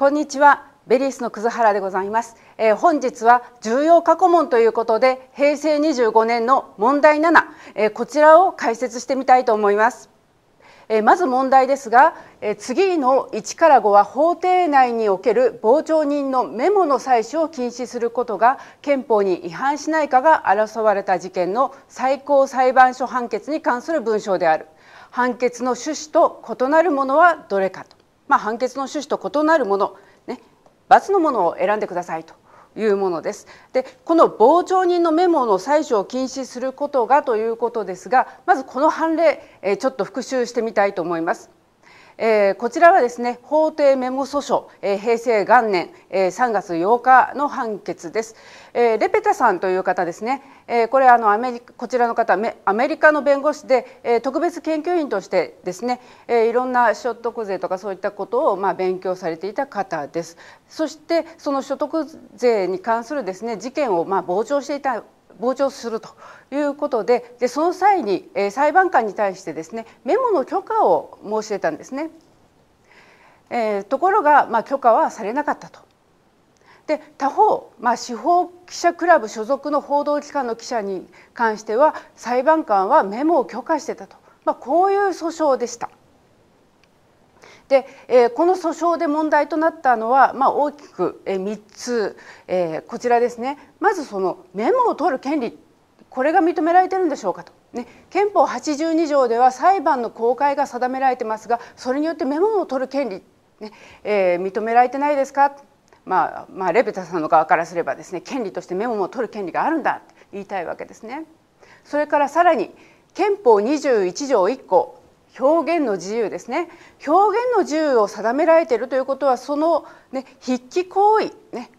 こんにちはベリースの葛原でございます、えー、本日は重要過去問ということで平成25年の問題7、えー、こちらを解説してみたいと思います、えー、まず問題ですが、え次の1から5は法廷内における傍聴人のメモの採取を禁止することが憲法に違反しないかが争われた事件の最高裁判所判決に関する文章である判決の趣旨と異なるものはどれかとまあ、判決の趣旨と異なるもの、ね、罰のものを選んでくださいというものです。でこの傍聴人のメモの採取を禁止することがということですがまずこの判例ちょっと復習してみたいと思います。えー、こちらはですね法廷メモ訴訟、えー、平成元年、えー、3月8日の判決です、えー、レペタさんという方ですね、えー、これあのアメリカこちらの方アメリカの弁護士で、えー、特別研究員としてですね、えー、いろんな所得税とかそういったことをまあ勉強されていた方ですそしてその所得税に関するですね事件をまあ傍聴していた傍聴するということででその際に、え裁判官に対してですねメモの許可を申し出たんですね。えー、ところが、まあ、許可はされなかったと。で他方、まあ、司法記者クラブ所属の報道機関の記者に関しては裁判官はメモを許可してたと、まあ、こういう訴訟でした。で、えー、この訴訟で問題となったのは、まあ、大きく、えー、3つ、えー、こちらですねまずそのメモを取る権利これが認められてるんでしょうかと。ね、憲法82条では裁判の公開が定められてますがそれによってメモを取る権利、ねえー、認められてないですか、まあ、まあレベタさんの側からすればですね権利としてメモを取る権利があるんだと言いたいわけですね。それからさらに憲法21条1項表現の自由ですね表現の自由を定められているということはその、ね、筆記行為、ね、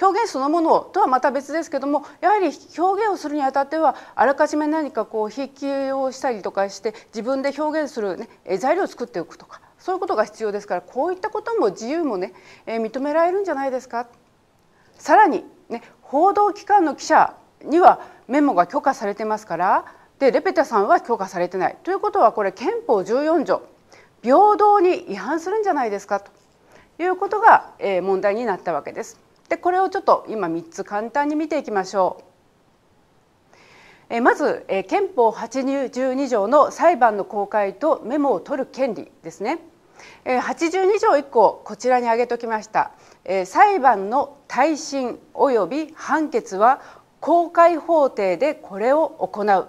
表現そのものとはまた別ですけどもやはり表現をするにあたってはあらかじめ何かこう筆記をしたりとかして自分で表現する、ね、材料を作っておくとかそういうことが必要ですからこういったことも自由もね、えー、認められるんじゃないですか。さらに、ね、報道機関の記者にはメモが許可されてますからでレペタさんは許可されてないということはこれ憲法14条平等に違反するんじゃないですかということが問題になったわけです。でこれをちょっと今3つ簡単に見ていきましょう。まず憲法82条の裁判の公開とメモを取る権利ですね。82条1項こちらに挙げておきました裁判の耐震及び判決は公開法廷でこれを行う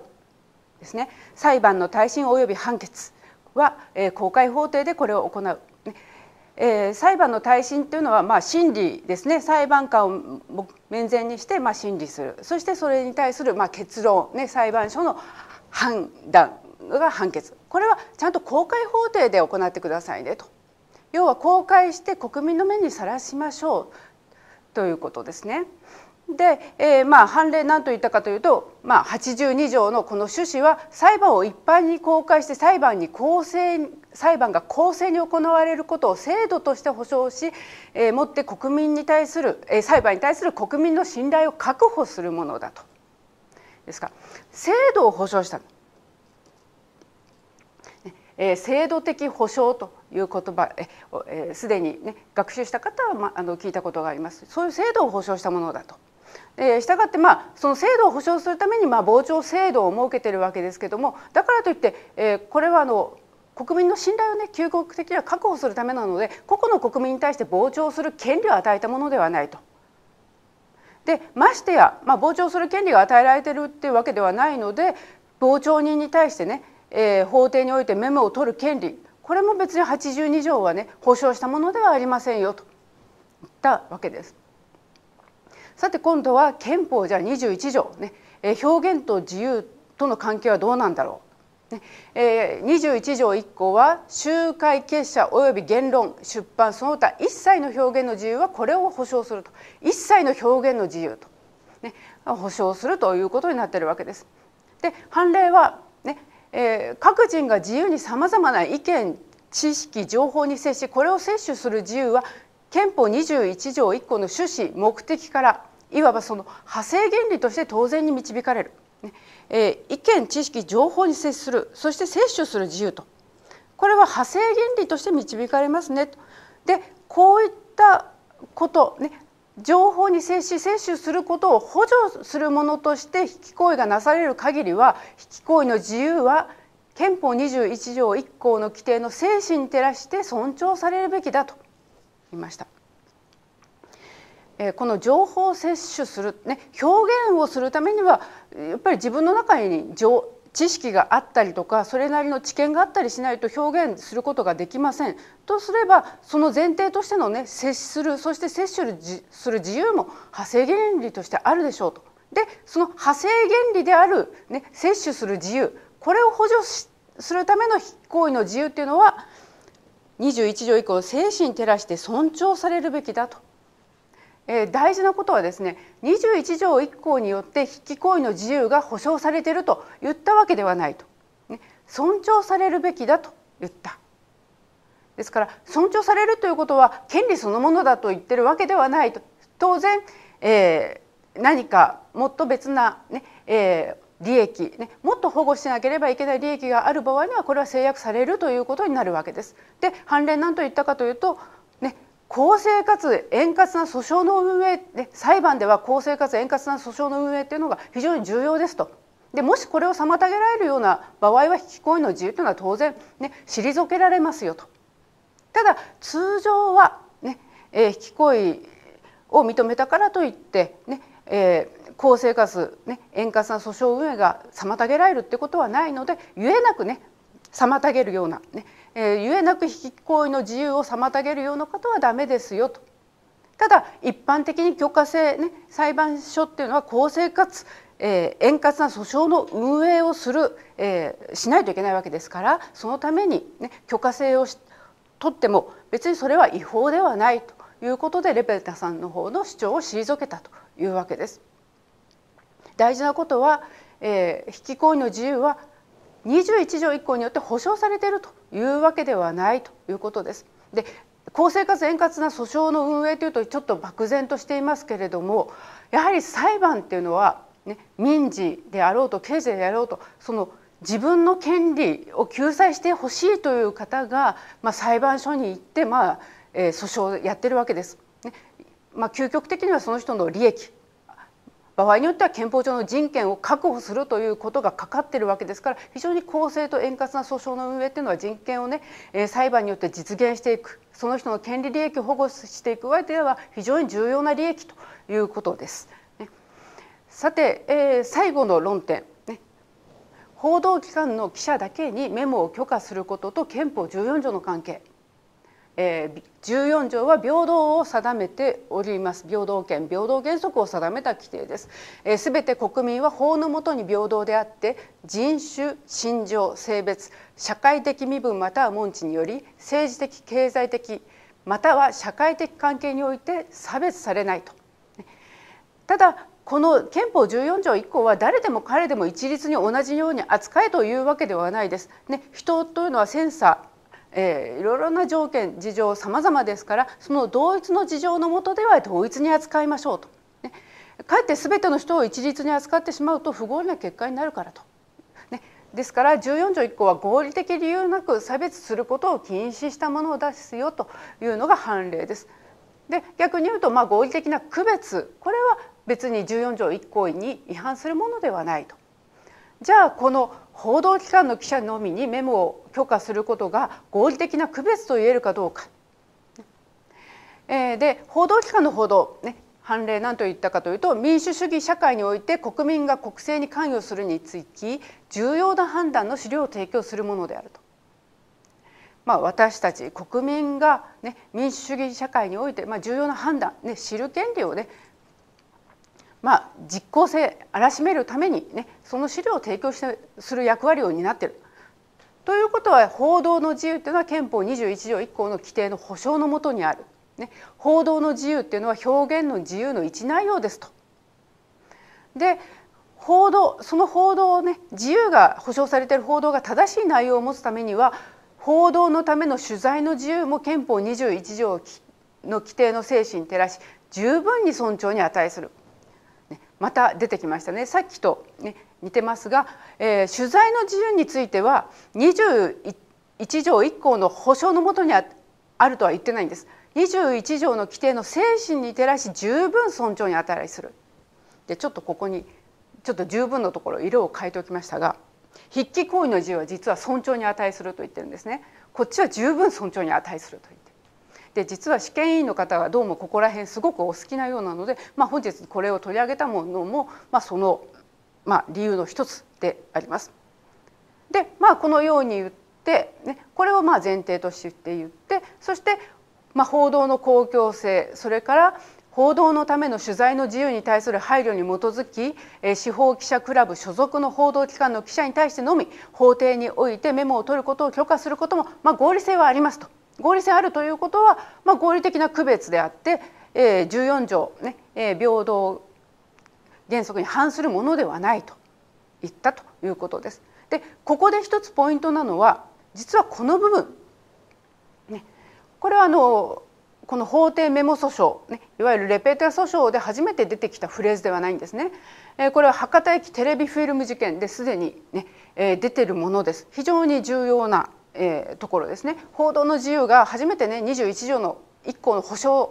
ですね裁判の耐震及び判決は、え公開法廷でこれを行う。えー、裁判の耐震というのは、まあ、審理ですね裁判官を面前にして、まあ、審理するそしてそれに対する、まあ、結論、ね、裁判所の判断が判決これはちゃんと公開法廷で行ってくださいねと要は公開して国民の目にさらしましょうということですね。で、えー、まあ判例何と言ったかというと、まあ、82条のこの趣旨は裁判を一般に公開して裁判に公正裁判が公正に行われることを制度として保障し、えー、もって国民に対する、えー、裁判に対する国民の信頼を確保するものだと。ですから制度を保障した、えー、制度的保障という言葉すで、えー、に、ね、学習した方は、まあ、あの聞いたことがありますそういう制度を保障したものだと。でしたがってまあその制度を保障するためにまあ傍聴制度を設けてるわけですけどもだからといって、えー、これはあの国民の信頼をね究極的には確保するためなので個々の国民に対して傍聴する権利を与えたものではないと。でましてや、まあ、傍聴する権利が与えられてるっていうわけではないので傍聴人に対してね、えー、法廷においてメモを取る権利これも別に82条はね保障したものではありませんよと言ったわけです。さて今度は憲法じゃ21条ね、え表現と自由との関係はどうなんだろう。ねえー、21条1項は集会結社および言論出版その他一切の表現の自由はこれを保障すると一切の表現の自由と、ね、保障するということになっているわけです。で判例はね、ねえー、各人が自由にさまざまな意見知識情報に接しこれを摂取する自由は憲法21条1項の趣旨目的からいわばその派生原理として当然に導かれる、ねえー、意見知識情報に接するそして摂取する自由とこれは派生原理として導かれますねと。でこういったことね情報に接し摂取することを補助するものとして引き行為がなされる限りは引き行為の自由は憲法21条1項の規定の精神に照らして尊重されるべきだと言いました。えこの情報を摂取する、ね、表現をするためにはやっぱり自分の中に知識があったりとかそれなりの知見があったりしないと表現することができませんとすればその前提としてのね接するそして摂取する自由も派生原理としてあるでしょうと。でその派生原理である、ね、摂取する自由これを補助するための行為の自由っていうのは21条以降精神照らして尊重されるべきだとえー、大事なことはですね21条1項によって筆記行為の自由が保障されていると言ったわけではないと、ね、尊重されるべきだと言ったですから尊重されるということは権利そのものだと言ってるわけではないと当然、えー、何かもっと別なね、えー、利益、ね、もっと保護しなければいけない利益がある場合にはこれは制約されるということになるわけです。で判例何と言ったかというと公正かつ円滑な訴訟の運営で裁判では公正かつ円滑な訴訟の運営っていうのが非常に重要ですと。でもしこれを妨げられるような場合は引き行為の自由というのは当然、ね、退けられますよと。ただ通常はね、えー、引き行為を認めたからといってね、えー、公正かつ、ね、円滑な訴訟運営が妨げられるってことはないのでゆえなくね妨げるような、ね、えゆえなく引き行為の自由を妨げるようなことはダメですよと。ただ一般的に許可制、ね、裁判所っていうのは公正かつ、えー、円滑な訴訟の運営をする、えー、しないといけないわけですからそのために、ね、許可制を取っても別にそれは違法ではないということでレベペタさんの方の主張を退けたというわけです。大事なことは、えー、引き行為の自由は21条1項によって保障されているというわけではないということです。で公正かつ円滑な訴訟の運営というとちょっと漠然としていますけれどもやはり裁判っていうのは、ね、民事であろうと刑事であろうとその自分の権利を救済してほしいという方が、まあ、裁判所に行って、まあえー、訴訟をやってるわけです。ねまあ、究極的にはその人の利益場合によっては憲法上の人権を確保するということがかかってるわけですから非常に公正と円滑な訴訟の運営っていうのは人権をね裁判によって実現していくその人の権利利益を保護していく上では非常に重要な利益ということです。さて、えー、最後の論点報道機関の記者だけにメモを許可することと憲法14条の関係え14条は平等を定めております平等権平等原則を定めた規定です、えー、全て国民は法のもとに平等であって人種信条性別社会的身分または門地により政治的経済的または社会的関係において差別されないとただこの憲法14条1項は誰でも彼でも一律に同じように扱えというわけではないです。ね、人というのは千差えー、いろいろな条件事情様々ですからその同一の事情のもとでは同一に扱いましょうと、ね、かえって全ての人を一律に扱ってしまうと不合理な結果になるからと。ね、ですから14条1項は合理的理由なく差別することを禁止したものを出すよというのが判例です。で逆に言うとまあ合理的な区別これは別に14条1項に違反するものではないと。じゃあこの報道機関の記者のみにメモを許可することが合理的な区別と言えるかどうか。えで報道機関の報道、ね、判例何と言ったかというと民主主義社会において国民が国政に関与するにつき重要な判断の資料を提供するものであると。まあ、私たち国民が、ね、民主主義社会において、まあ、重要な判断、ね、知る権利を、ね、まあ、実効性荒らしめるために、ね、その資料を提供してする役割を担っている。ということは報道の自由というのは憲法21条1項の規定の保障のもとにある、ね、報道の自由というのは表現の自由の一内容ですと。で報道その報道をね自由が保障されている報道が正しい内容を持つためには報道のための取材の自由も憲法21条の規定の精神に照らし十分に尊重に値するまた出てきましたねさっきと、ね、似てますが、えー、取材の自由については21条1項の保障のもとにあるとは言ってないんです。21条の規定の精神に照らし十分尊重に値するでちょっとここにちょっと十分のところ色を変えておきましたが筆記行為の自由は実は尊重に値すると言ってるんですねこっちは十分尊重に値すると言ってで実は試験委員の方がどうもここら辺すごくお好きなようなので、まあ、本日これを取り上げたものも、まあ、その、まあ、理由の一つであります。でまあこのように言って、ね、これをまあ前提として言ってそしてまあ報道の公共性それから報道のための取材の自由に対する配慮に基づき、え司法記者クラブ所属の報道機関の記者に対してのみ法廷においてメモを取ることを許可することも、まあ、合理性はありますと合理性あるということは、まあ、合理的な区別であって、えー、14条ね、えー、平等原則に反するものではないと言ったということです。でここで一つポイントなのは実はこの部分、ね、これはあのこの法廷メモ訴訟、ね、いわゆるレペーター訴訟で初めて出てきたフレーズではないんですね。えー、これは博多駅テレビフィルム事件ですでにね、ねえー、出てるものです。非常に重要なえー、ところですね報道の自由が初めてね21条の1項の保障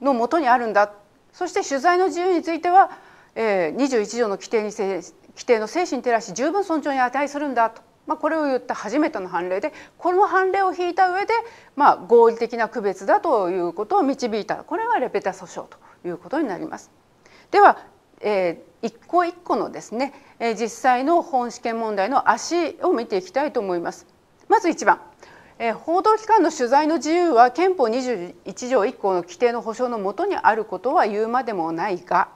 のもとにあるんだそして取材の自由については、えー、21条の規定に規定の精神に照らし十分尊重に値するんだと、まあ、これを言った初めての判例でこの判例を引いた上で、まあ、合理的な区別だということを導いたこれがレペタ訴訟ということになります。では、えー、一個一個のですね、え実際の本試験問題の足を見ていきたいと思います。まず1番え報道機関の取材の自由は憲法21条1項の規定の保障のもとにあることは言うまでもないが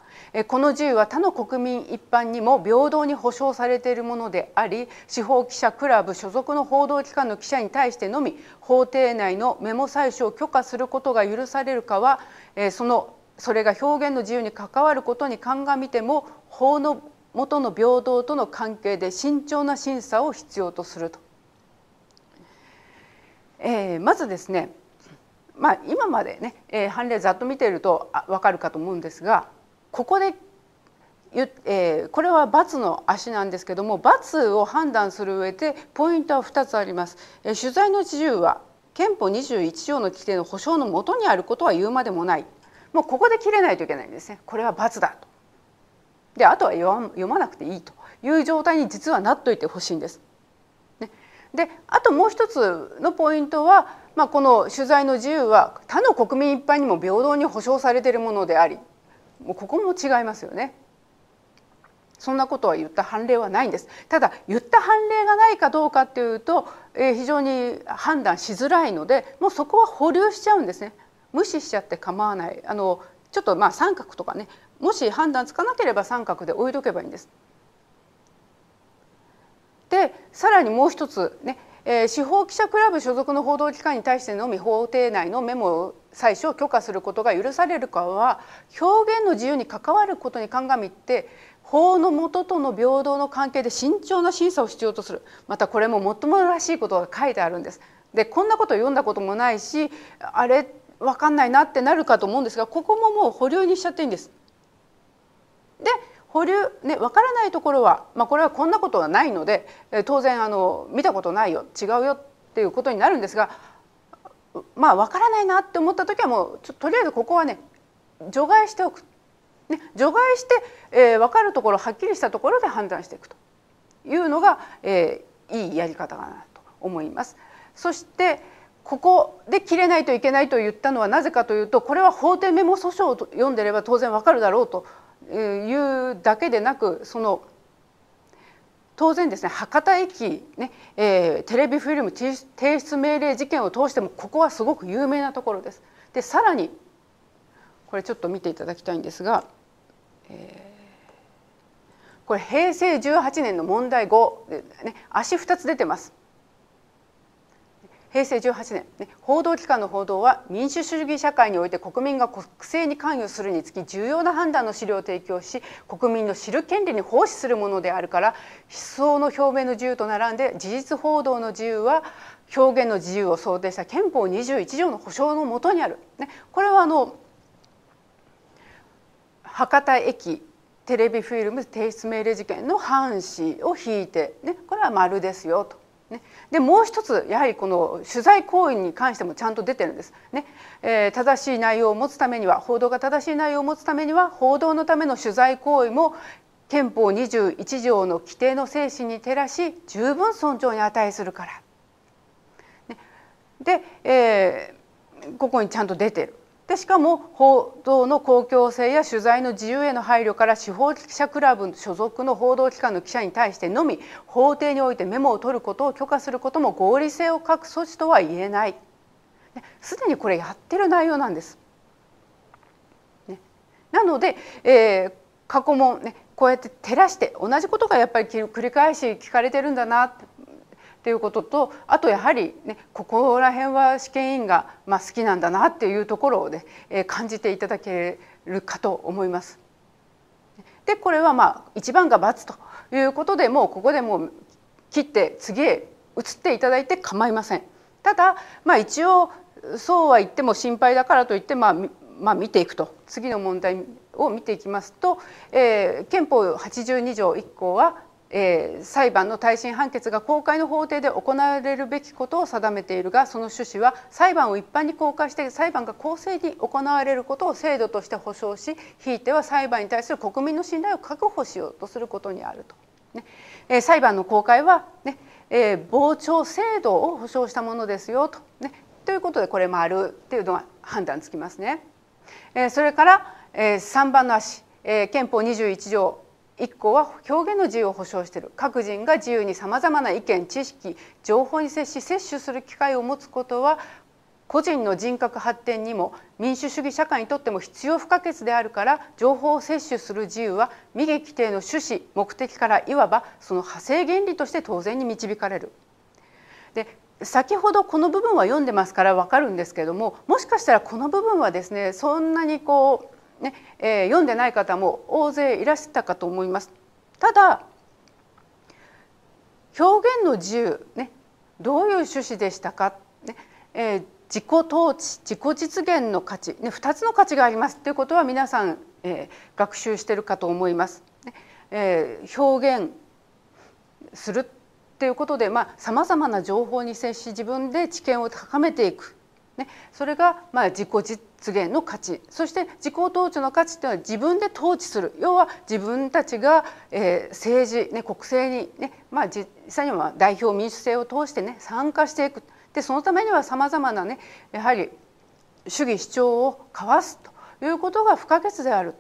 この自由は他の国民一般にも平等に保障されているものであり司法記者クラブ所属の報道機関の記者に対してのみ法廷内のメモ採取を許可することが許されるかはそのそれが表現の自由に関わることに鑑みても法の元の平等との関係で慎重な審査を必要とするとえー、まずですね、まあ、今までね、えー、判例ざっと見ていると分かるかと思うんですがここで、えー、これは罰の足なんですけども罰を判断する上でポイントは2つあります。えー、取材の自由は憲法21条の規定の保障のもとにあることは言うまでもないもうここで切れないといけないんですねこれは罰だとであとは読まなくていいという状態に実はなっといてほしいんですであともう一つのポイントは、まあ、この取材の自由は他の国民一般にも平等に保障されているものでありもうここも違いますよね。そんなことは言った判例はないんですただ言った判例がないかどうかっていうと、えー、非常に判断しづらいのでもうそこは保留しちゃうんですね無視しちゃって構わないあのちょっとまあ三角とかねもし判断つかなければ三角で置いとけばいいんですさらにもう一つね、えー、司法記者クラブ所属の報道機関に対してのみ法廷内のメモを採取を許可することが許されるかは表現の自由に関わることに鑑みて法の元との平等の関係で慎重な審査を必要とするまたこれももっともらしいことが書いてあるんです。でこんなこと読んだこともないしあれ分かんないなってなるかと思うんですがここももう保留にしちゃっていいんです。で保留ね分からないところは、まあ、これはこんなことはないので当然あの見たことないよ違うよっていうことになるんですがまあ分からないなって思った時はもうとりあえずここはね除外しておく、ね、除外して、えー、分かるところはっきりしたところで判断していくというのが、えー、いいやり方かなと思います。そしてここで切れないといけないと言ったのはなぜかというとこれは法廷メモ訴訟を読んでれば当然わかるだろうというだけでなくその当然ですね博多駅ね、えー、テレビフィルム提出命令事件を通してもここはすごく有名なところです。でさらにこれちょっと見ていただきたいんですが、えー、これ平成18年の問題後、ね、足2つ出てます。平成18年、ね、報道機関の報道は民主主義社会において国民が国政に関与するにつき重要な判断の資料を提供し国民の知る権利に奉仕するものであるから思想の表明の自由と並んで事実報道の自由は表現の自由を想定した憲法21条の保障のもとにある、ね、これはあの博多駅テレビフィルム提出命令事件の半紙を引いて、ね、これは丸ですよと。ね、でもう一つやはりこの取材行為に関してもちゃんと出てるんです、ねえー、正しい内容を持つためには報道が正しい内容を持つためには報道のための取材行為も憲法21条の規定の精神に照らし十分尊重に値するから。ね、で、えー、ここにちゃんと出てる。でしかも報道の公共性や取材の自由への配慮から司法記者クラブ所属の報道機関の記者に対してのみ法廷においてメモを取ることを許可することも合理性を欠く措置とは言えないすでにこれやってる内容なんです。ね、なので、えー、過去問ねこうやって照らして同じことがやっぱり繰り返し聞かれてるんだなってっていうこととあとやはり、ね、ここら辺は試験委員が、まあ、好きなんだなっていうところをね、えー、感じていただけるかと思います。でこれはまあ1番が×ということでもうここでもう切って次へ移っていただいて構いません。ただ、まあ、一応そうは言っても心配だからといって、まあ、まあ、見ていくと次の問題を見ていきますと、えー、憲法82条1項はえ裁判の耐震判決が公開の法廷で行われるべきことを定めているがその趣旨は裁判を一般に公開して裁判が公正に行われることを制度として保障しひいては裁判に対する国民の信頼を確保しようとすることにあると。ねえ裁判の公開はね、えー、傍聴制度を保障したものですよと,、ね、ということでこれもあるっていうのは判断つきますね。えー、それから、えー、3番の足、えー、憲法21条1個は表現の自由を保障している各人が自由にさまざまな意見知識情報に接し摂取する機会を持つことは個人の人格発展にも民主主義社会にとっても必要不可欠であるから情報を摂取する自由は未劇規定の趣旨目的からいわばその派生原理として当然に導かれる。で先ほどこの部分は読んでますから分かるんですけどももしかしたらこの部分はですねそんなにこうねえー、読んでない方も大勢いらしたかと思います。ただ表現の自由、ね、どういう趣旨でしたか、ねえー、自己統治自己実現の価値、ね、2つの価値がありますということは皆さん、えー、学習してるかと思います。ねえー、表現するっていうことでさまざ、まな情報に接し自分で知見を高めていく、ね、それが、まあ、自己実次元の価値そして自己統治の価値というのは自分で統治する要は自分たちが、えー、政治、ね、国政にね、ねまあ、実際には代表民主制を通して、ね、参加していくでそのためにはさまざまな、ね、やはり主義主張を交わすということが不可欠である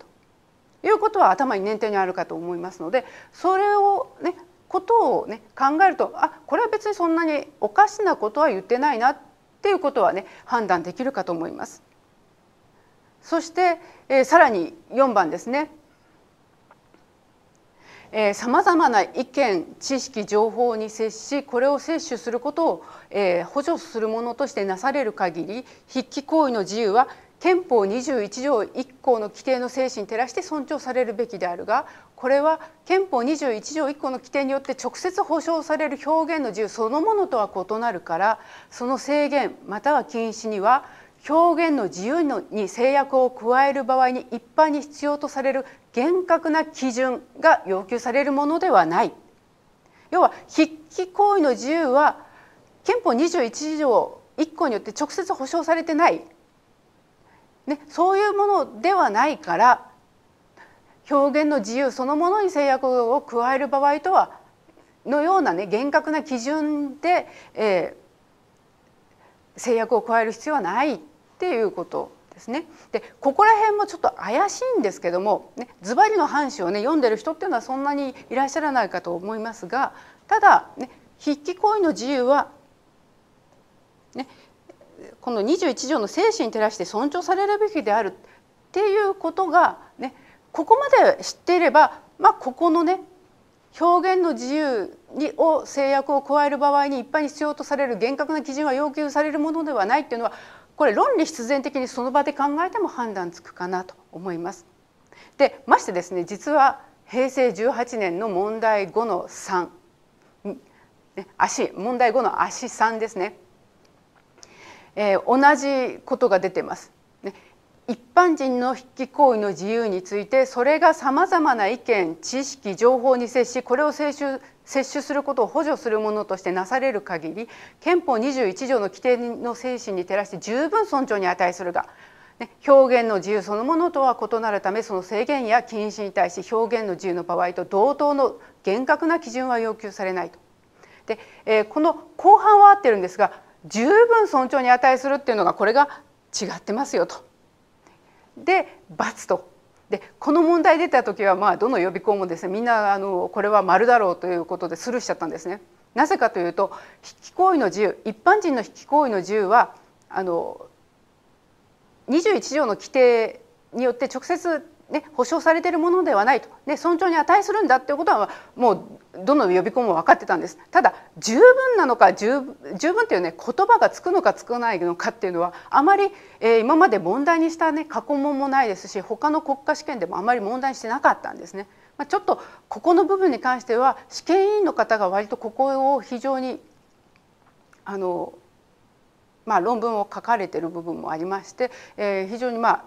ということは頭に念頭にあるかと思いますのでそれをねことをね考えるとあこれは別にそんなにおかしなことは言ってないなっていうことはね判断できるかと思います。そして、えー、さらに4番ですねさまざまな意見知識情報に接しこれを摂取することを、えー、補助するものとしてなされる限り筆記行為の自由は憲法21条1項の規定の精神に照らして尊重されるべきであるがこれは憲法21条1項の規定によって直接保障される表現の自由そのものとは異なるからその制限または禁止には表現の自由に制約を加える場合に一般に必要とされる厳格な基準が要求されるものではない要は筆記行為の自由は憲法21条1項によって直接保障されてない、ね、そういうものではないから表現の自由そのものに制約を加える場合とはのようなね厳格な基準で、えー、制約を加える必要はないっていうことですね。でここら辺もちょっと怪しいんですけどもねズバリの半紙をね読んでる人っていうのはそんなにいらっしゃらないかと思いますがただね筆記行為の自由はねこの21条の精神に照らして尊重されるべきであるっていうことがねここまで知っていればまあここのね表現の自由にを制約を加える場合に一般に必要とされる厳格な基準は要求されるものではないっていうのはこれ論理必然的にその場で考えても判断つくかなと思います。でましてですね実は平成18年の問題5の3足問題5の足3ですね、えー、同じことが出てます。ね、一般人の筆記行為の自由についてそれがさまざまな意見知識情報に接しこれを摂取接種することを補助するものとしてなされる限り憲法21条の規定の精神に照らして十分尊重に値するが、ね、表現の自由そのものとは異なるためその制限や禁止に対し表現の自由の場合と同等の厳格な基準は要求されないと。で、えー、この後半は合ってるんですが十分尊重に値するっていうのがこれが違ってますよと。で罰とでこの問題出た時はまあどの予備校もですねみんなあのこれは丸だろうということでスルーしちゃったんですね。なぜかというと引き行為の自由一般人の引き行為の自由はあの21条の規定によって直接ね、保障されているものではないと、ね、尊重に値するんだっていうことはもうどの予備校も分かってたんですただ十分なのか十十分っていうね言葉がつくのかつかないのかっていうのはあまり、えー、今まで問題にした、ね、過去問もないですし他の国家試験でもあまり問題にしてなかったんですね。まあ、ちょっとここの部分に関しては試験委員の方が割とここを非常にあの、まあ、論文を書かれてる部分もありまして、えー、非常にまあ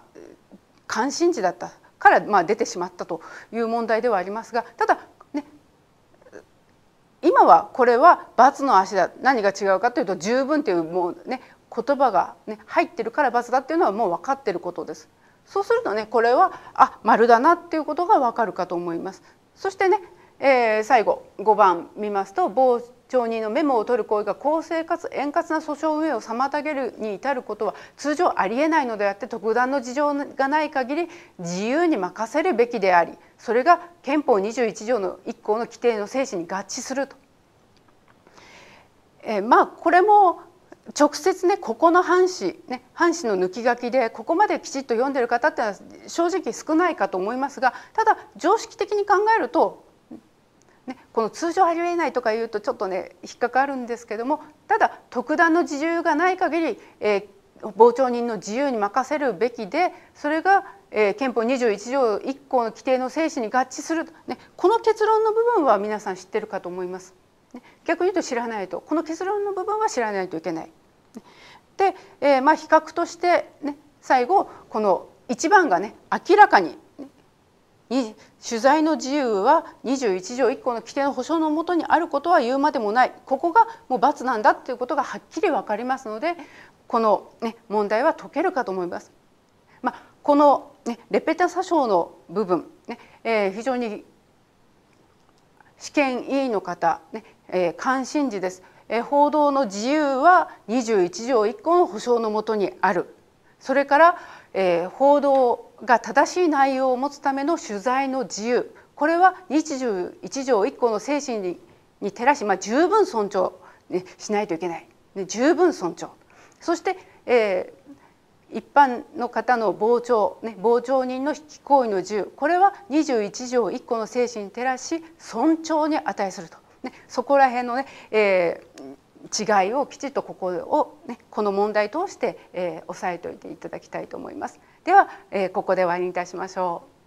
関心事だったからまあ出てしまったという問題ではありますがただね、今はこれは罰の足だ何が違うかというと十分というもうね言葉が、ね、入ってるから罰だっていうのはもう分かっていることです。そうするとねこれはあ丸だなっていうことが分かるかと思います。そしてね、えー、最後5番見ますと「防町人のメモを取る行為が公正かつ円滑な訴訟運営を妨げるに至ることは通常ありえないのであって特段の事情がない限り自由に任せるべきでありそれが憲法21条の1項の規定の精神に合致すると。えまあこれも直接ねここの藩士、ね藩士の抜き書きでここまできちっと読んでる方ってのは正直少ないかと思いますがただ常識的に考えるとね、この通常ありえないとか言うとちょっとね引っかかるんですけどもただ特段の自由がない限り、えー、傍聴人の自由に任せるべきでそれが、えー、憲法21条1項の規定の精神に合致する、ね、この結論の部分は皆さん知ってるかと思います。ね、逆に言うと知らないとこの結論の部分は知らないといけない。で、えー、まあ比較として、ね、最後この1番がね明らかに取材の自由は21条1項の規定の保障のもとにあることは言うまでもないここがもう罰なんだということがはっきり分かりますのでこの、ね、問題は解けるかと思います。まあ、この、ね、レペタ詐称の部分、ねえー、非常に試験委員の方、ねえー、関心事です、えー、報道の自由は21条1項の保障のもとにあるそれからえー、報道が正しい内容を持つための取材の自由これは21条1項の精神にに照らし、まあ、十分尊重、ね、しないといけない、ね、十分尊重そして、えー、一般の方の傍聴、ね、傍聴人の非行為の自由これは21条1項の精神に照らし尊重に値すると、ね、そこら辺のね、えー違いをきちっとここを、ね、この問題通して、えー、押さえておいていただきたいと思います。では、えー、ここで終わりにいたしましょう。